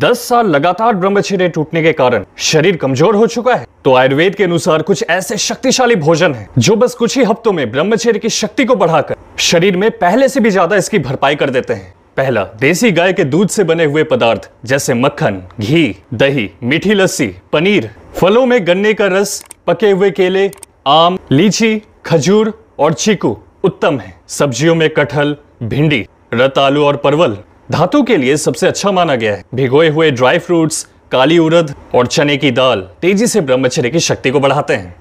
दस साल लगातार ब्रह्मचर्य टूटने के कारण शरीर कमजोर हो चुका है तो आयुर्वेद के अनुसार कुछ ऐसे शक्तिशाली भोजन हैं जो बस कुछ ही हफ्तों में ब्रह्मचर्य की शक्ति को बढ़ाकर शरीर में पहले से भी ज्यादा इसकी भरपाई कर देते हैं पहला देसी गाय के दूध से बने हुए पदार्थ जैसे मक्खन घी दही मीठी लस्सी पनीर फलों में गन्ने का रस पके हुए केले आम लीची खजूर और चीकू उत्तम है सब्जियों में कटहल भिंडी रतालू और परवल धातु के लिए सबसे अच्छा माना गया है भिगोए हुए ड्राई फ्रूट्स काली उड़द और चने की दाल तेजी से ब्रह्मचर्य की शक्ति को बढ़ाते हैं